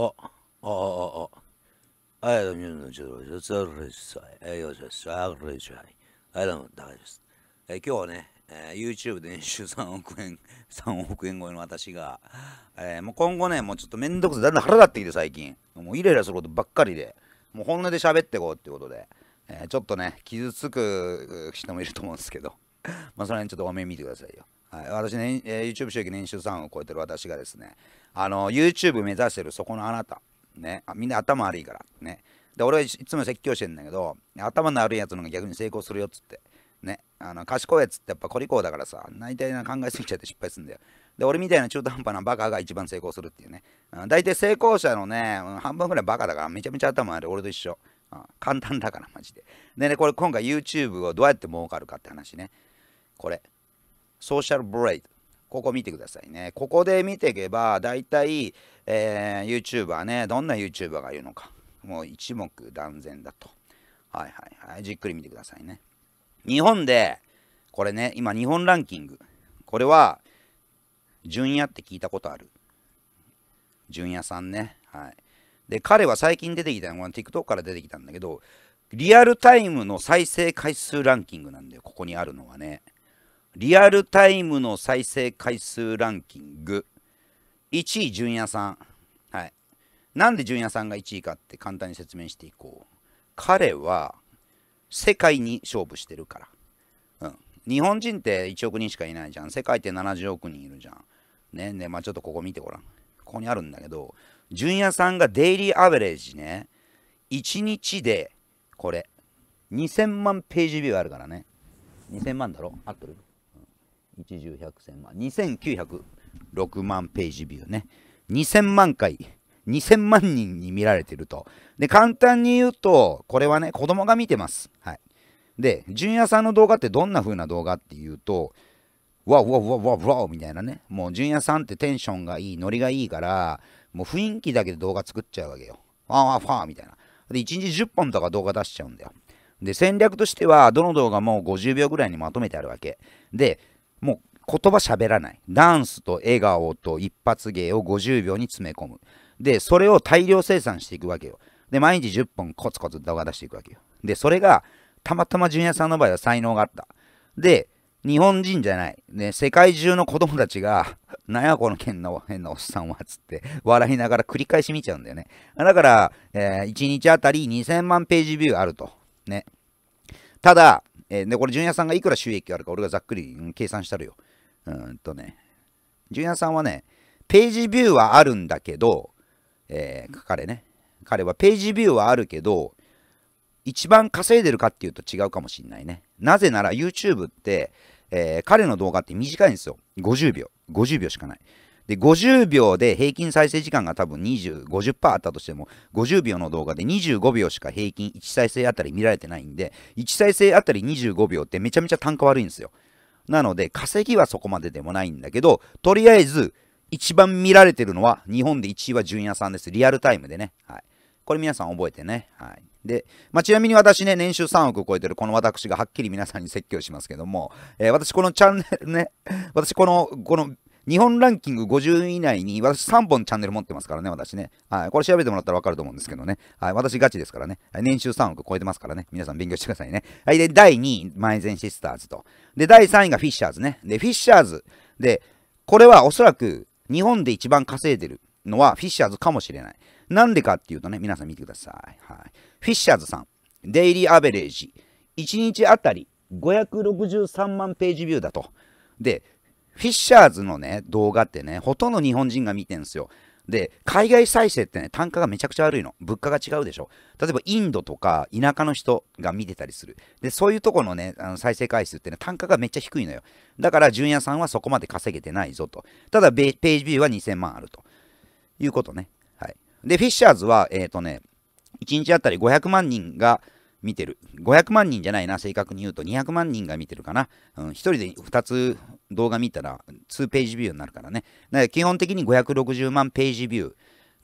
あ、ああ、ああ。あやだみゅんのちょっと、ちょっと、え、よし、あぐれちゃい。あやだもん、大丈夫です。え、今日はね、えー、YouTube で年収3億円、3 億円超えの私が、えー、もう今後ね、もうちょっとめんどくさい。だんだん腹立ってきて最近。もうイライラすることばっかりで、もう本音で喋ってこうっていうことで、えー、ちょっとね、傷つく人もいると思うんですけど、まあそれ辺ちょっとお目見てくださいよ。はい、私ね、えー、YouTube 収益年収3を超えてる私がですね、あの、YouTube 目指してるそこのあなた、ね、あみんな頭悪いから、ね。で、俺はいつも説教してんだけど、頭の悪いやつの方が逆に成功するよっつって、ね、あの、賢いやつってやっぱコリコーだからさ、大体な考えすぎちゃって失敗すんだよ。で、俺みたいな中途半端なバカが一番成功するっていうね。うん、大体成功者のね、半分ぐらいバカだから、めちゃめちゃ頭悪い、俺と一緒。簡単だから、マジで。でね、これ今回 YouTube をどうやって儲かるかって話ね。これ。ソーシャルブレイド。ここ見てくださいね。ここで見ていけば、大体、えー、YouTuber ね、どんな YouTuber がいるのか。もう一目断然だと。はいはいはい。じっくり見てくださいね。日本で、これね、今日本ランキング。これは、純也って聞いたことある。純也さんね。はい。で、彼は最近出てきたのは TikTok から出てきたんだけど、リアルタイムの再生回数ランキングなんだよ、ここにあるのはね。リアルタイムの再生回数ランキング1位純也さんはいなんで純也さんが1位かって簡単に説明していこう彼は世界に勝負してるから、うん、日本人って1億人しかいないじゃん世界って70億人いるじゃんねねまあちょっとここ見てごらんここにあるんだけど純也さんがデイリーアベレージね1日でこれ2000万ページビューあるからね2000万だろ合ってる一重百千万2906万ページビューね2000万回2000万人に見られてるとで簡単に言うとこれはね子供が見てますはいで純也さんの動画ってどんな風な動画っていうとわわわわわみたいなねもう純也さんってテンションがいいノリがいいからもう雰囲気だけで動画作っちゃうわけよわーわーファーみたいなで1日10本とか動画出しちゃうんだよで、戦略としては、どの動画も50秒ぐらいにまとめてあるわけ。で、もう言葉喋らない。ダンスと笑顔と一発芸を50秒に詰め込む。で、それを大量生産していくわけよ。で、毎日10本コツコツ動画出していくわけよ。で、それが、たまたまジュニアさんの場合は才能があった。で、日本人じゃない。ね、世界中の子供たちが、なんやこの変な、変なおっさんは、つって、笑いながら繰り返し見ちゃうんだよね。だから、えー、1日あたり2000万ページビューあると。ね。ただ、えー、で、これ、純也さんがいくら収益があるか、俺がざっくり、うん、計算したるよ。うんとね、純也さんはね、ページビューはあるんだけど、えー、彼ね、彼はページビューはあるけど、一番稼いでるかっていうと違うかもしんないね。なぜなら YouTube って、えー、彼の動画って短いんですよ。50秒。50秒しかない。で、50秒で平均再生時間が多分20、50%あったとしても、50秒の動画で25秒しか平均1再生あたり見られてないんで、1再生あたり25秒ってめちゃめちゃ単価悪いんですよ。なので、稼ぎはそこまででもないんだけど、とりあえず、一番見られてるのは、日本で1位は純也さんです。リアルタイムでね。はい。これ皆さん覚えてね。はい。で、まあ、ちなみに私ね、年収3億超えてるこの私がはっきり皆さんに説教しますけども、えー、私このチャンネルね、私この、この日本ランキング50位以内に、私3本チャンネル持ってますからね、私ね。はい。これ調べてもらったらわかると思うんですけどね。はい。私ガチですからね。年収3億超えてますからね。皆さん勉強してくださいね。はい。で、第2位、ゼンシスターズと。で、第3位がフィッシャーズね。で、フィッシャーズ。で、これはおそらく日本で一番稼いでるのはフィッシャーズかもしれない。なんでかっていうとね、皆さん見てください。はい。フィッシャーズさん、デイリーアベレージ、1日あたり563万ページビューだと。で、フィッシャーズのね、動画ってね、ほとんど日本人が見てるんですよ。で、海外再生ってね、単価がめちゃくちゃ悪いの。物価が違うでしょ。例えばインドとか田舎の人が見てたりする。で、そういうとこのね、あの再生回数ってね、単価がめっちゃ低いのよ。だから、純也さんはそこまで稼げてないぞと。ただ、ページビューは2000万あると。いうことね。はい。で、フィッシャーズは、えっ、ー、とね、1日あたり500万人が見てる。500万人じゃないな、正確に言うと200万人が見てるかな。うん、1人で2つ動画見たら2ページビューになるからね。だから基本的に560万ページビュー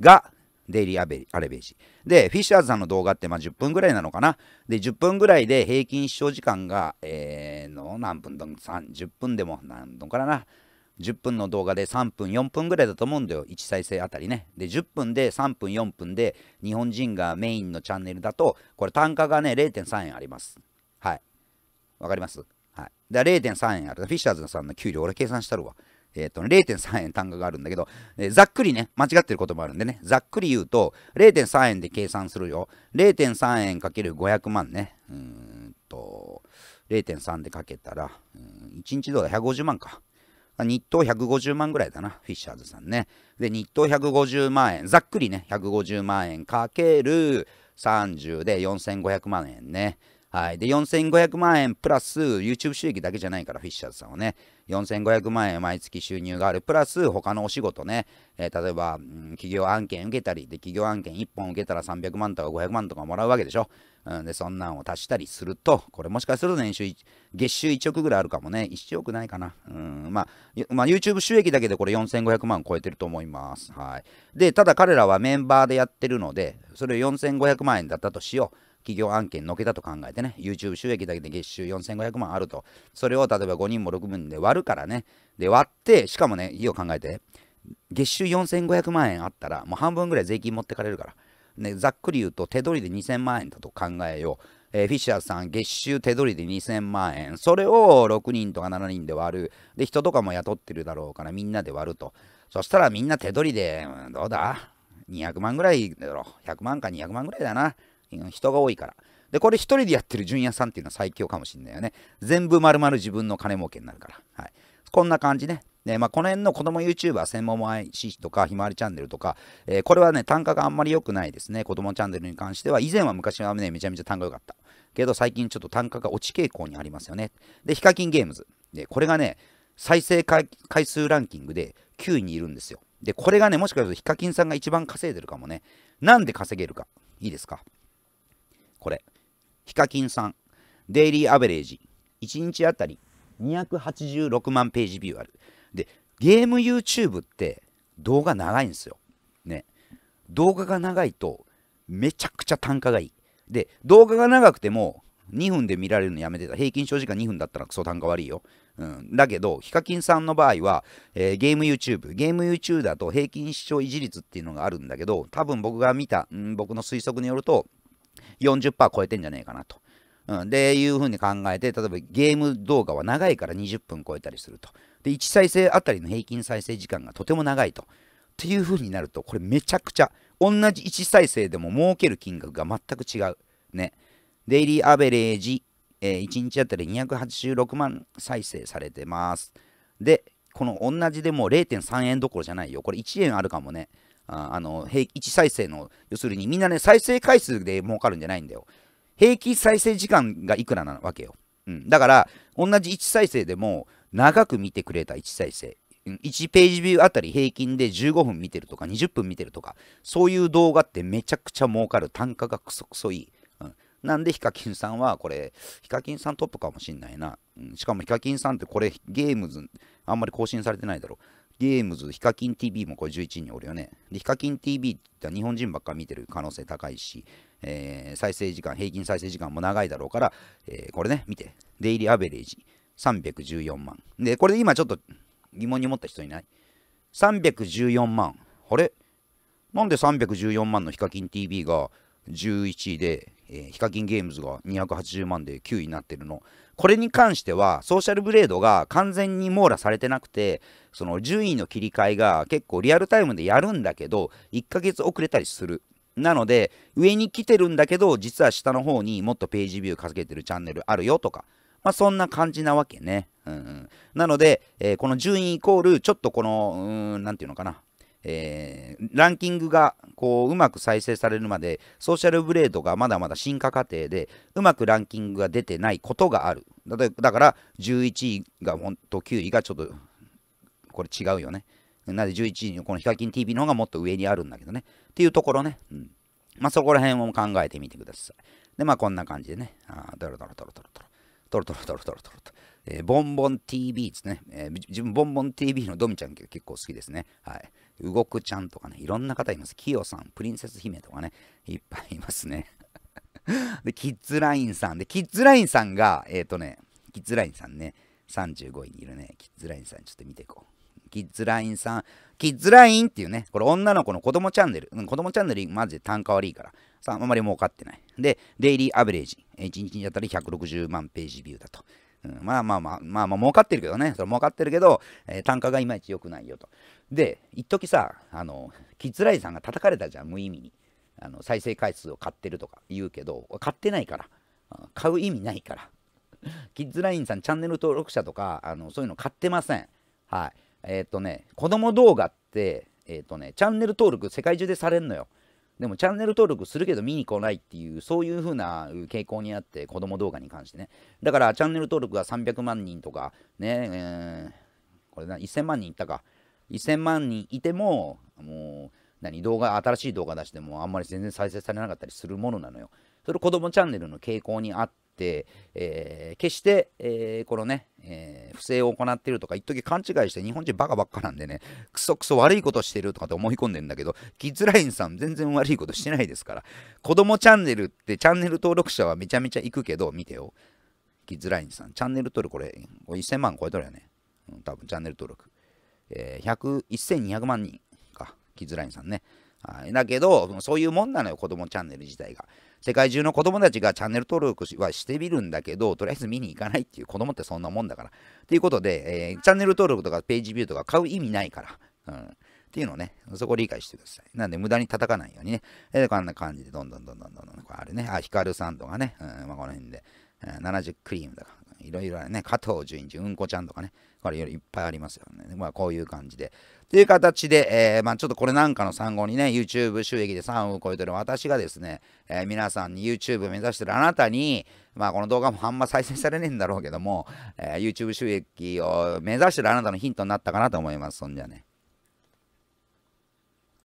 がデイリーアベアレベージ。で、フィッシャーズさんの動画ってまあ10分ぐらいなのかな。で、10分ぐらいで平均視聴時間が、えー、の何分だ ?10 分でも何分からな。10分の動画で3分、4分ぐらいだと思うんだよ。1再生あたりね。で、10分で3分、4分で日本人がメインのチャンネルだと、これ単価がね、0.3円あります。はい。わかりますはい。0.3円ある。フィッシャーズさんの給料、俺計算したるわ。えっ、ー、と、0.3円単価があるんだけど、えー、ざっくりね、間違ってることもあるんでね、ざっくり言うと、0.3円で計算するよ。0.3円かける500万ね。うーんと、0.3でかけたら、うん、1日どうだ、150万か。日当150万ぐらいだな、フィッシャーズさんね。で、日当150万円、ざっくりね、150万円かける30で4500万円ね。はい。で、4500万円プラス YouTube 収益だけじゃないから、フィッシャーズさんはね。4500万円毎月収入がある。プラス、他のお仕事ね。えー、例えば、うん、企業案件受けたり、で、企業案件1本受けたら300万とか500万とかもらうわけでしょ。うん、で、そんなんを足したりすると、これもしかすると年収、月収1億ぐらいあるかもね。1億ないかな。うん、まあ、まあ、YouTube 収益だけでこれ4500万超えてると思います。はい。で、ただ彼らはメンバーでやってるので、それを4500万円だったとしよう。企業案件のけたと考えてね、YouTube 収益だけで月収4500万あると、それを例えば5人も6人で割るからね、で割って、しかもね、いいよ考えて、月収4500万円あったら、もう半分ぐらい税金持ってかれるから、ね、ざっくり言うと手取りで2000万円だと考えよう。えー、フィッシャーさん、月収手取りで2000万円。それを6人とか7人で割る。で、人とかも雇ってるだろうから、みんなで割ると。そしたらみんな手取りで、どうだ ?200 万ぐらいだろ。100万か200万ぐらいだな。人が多いから。で、これ一人でやってる純也さんっていうのは最強かもしんないよね。全部丸々自分の金儲けになるから。はい。こんな感じね。で、まあ、この辺の子供 YouTuber 専門も愛 c とか、ひまわりチャンネルとか、えー、これはね、単価があんまり良くないですね。子供チャンネルに関しては、以前は昔はね、めちゃめちゃ単価良かった。けど、最近ちょっと単価が落ち傾向にありますよね。で、ヒカキンゲームズ。で、これがね、再生回数ランキングで9位にいるんですよ。で、これがね、もしかするとヒカキンさんが一番稼いでるかもね。なんで稼げるか。いいですかこれ。ヒカキンさん、デイリーアベレージ、1日あたり286万ページビューある。で、ゲーム YouTube って動画長いんですよ。ね。動画が長いと、めちゃくちゃ単価がいい。で、動画が長くても、2分で見られるのやめてた。平均所時間2分だったらクソ単価悪いよ。うん、だけど、ヒカキンさんの場合は、えー、ゲーム YouTube、ゲーム YouTube だと平均視聴維持率っていうのがあるんだけど、多分僕が見た、ん、僕の推測によると、40%超えてんじゃねえかなと。うん、でいうふうに考えて、例えばゲーム動画は長いから20分超えたりすると。で、1再生あたりの平均再生時間がとても長いと。っていうふうになると、これめちゃくちゃ、同じ1再生でも儲ける金額が全く違う。ね。デイリーアベレージ、えー、1日あたり286万再生されてます。で、この同じでも0.3円どころじゃないよ。これ1円あるかもね。あの、平1再生の、要するにみんなね、再生回数で儲かるんじゃないんだよ。平均再生時間がいくらなわけよ。うん。だから、同じ1再生でも、長く見てくれた1再生。1ページビューあたり平均で15分見てるとか20分見てるとか、そういう動画ってめちゃくちゃ儲かる。単価がクソクソいい。うん、なんでヒカキンさんはこれ、ヒカキンさんトップかもしんないな。うん、しかもヒカキンさんってこれゲームズあんまり更新されてないだろう。ゲームズ、ヒカキン TV もこれ11人おるよね。で、ヒカキン TV って言ったら日本人ばっか見てる可能性高いし、えー、再生時間、平均再生時間も長いだろうから、えー、これね、見て。デイリーアベレージ、314万。で、これで今ちょっと疑問に思った人いない ?314 万。あれなんで314万のヒカキン TV が11位で、えー、ヒカキンゲームズが280万で9位になってるのこれに関しては、ソーシャルブレードが完全に網羅されてなくて、その順位の切り替えが結構リアルタイムでやるんだけど、1ヶ月遅れたりする。なので、上に来てるんだけど、実は下の方にもっとページビューかけてるチャンネルあるよとか、まあ、そんな感じなわけね。うんうん、なので、えー、この順位イコール、ちょっとこの、うん、なんていうのかな、えー、ランキングがこううまく再生されるまでソーシャルブレードがまだまだ進化過程でうまくランキングが出てないことがあるだから11位がんと9位がちょっとこれ違うよねなので11位のこのヒカキン TV の方がもっと上にあるんだけどねっていうところね、うん、まあそこら辺を考えてみてくださいでまあこんな感じでねあドロドロドロドロドロドロドロドロドロドロと、えー、ボンボン TV ですね、えー、自分ボンボン TV のドミちゃんが結構好きですねはい動くちゃんとかね、いろんな方います。キヨさん、プリンセス姫とかね、いっぱいいますね。で、キッズラインさん。で、キッズラインさんが、えっ、ー、とね、キッズラインさんね、35位にいるね、キッズラインさん、ちょっと見ていこう。キッズラインさん、キッズラインっていうね、これ女の子の子供チャンネル。うん、子供チャンネル、マジで単価悪いから。さあ、あんまり儲かってない。で、デイリーアベレージ。1日にあたり160万ページビューだと。うん、まあまあまあ、まあまあ儲かってるけどね、それ儲かってるけど、えー、単価がいまいち良くないよと。で、一時さ、あの、キッズライさんが叩かれたじゃん、無意味に。あの再生回数を買ってるとか言うけど、買ってないから。買う意味ないから。キッズラインさん、チャンネル登録者とか、あのそういうの買ってません。はい。えっ、とね、子供動画って、えっ、とね、チャンネル登録世界中でされんのよ。でもチャンネル登録するけど見に来ないっていう、そういう風な傾向にあって、子供動画に関してね。だからチャンネル登録が300万人とか、ね、えー、これな、1000万人いったか。1000万人いても、もう、何動画新しい動画出してもあんまり全然再生されなかったりするものなのよ。それ子供チャンネルの傾向にあって、えー、決して、えー、このね、不正を行ってるとか、一時勘違いして日本人バカばっかなんでね、クソクソ悪いことしてるとかって思い込んでんだけど、キッズラインさん 全然悪いことしてないですから、子供チャンネルってチャンネル登録者はめちゃめちゃ行くけど、見てよ。キッズラインさん、チャンネル登録これ、これ1000万超えとるよね。うん、多分チャンネル登録。えー、100、1200万人か、キッズラインさんね。はい、だけど、そういうもんなのよ、子供チャンネル自体が。世界中の子供たちがチャンネル登録はしてみるんだけど、とりあえず見に行かないっていう子供ってそんなもんだから。ということで、えー、チャンネル登録とかページビューとか買う意味ないから。うんっていうのをね、そこ理解してください。なんで無駄に叩かないようにね。えー、こんな感じで、どんどんどんどんどんどん、これあれね、あ、ヒカルサンドがね、うんまあ、この辺で、うん、70クリームだから。いろいろね、加藤純一、うんこちゃんとかね、これいっぱいありますよね。まあこういう感じで。という形で、えー、まあちょっとこれなんかの参考にね、YouTube 収益で3億を超えてる私がですね、えー、皆さんに YouTube 目指してるあなたに、まあこの動画もあんま再生されねえんだろうけども、えー、YouTube 収益を目指してるあなたのヒントになったかなと思います。そんじゃね。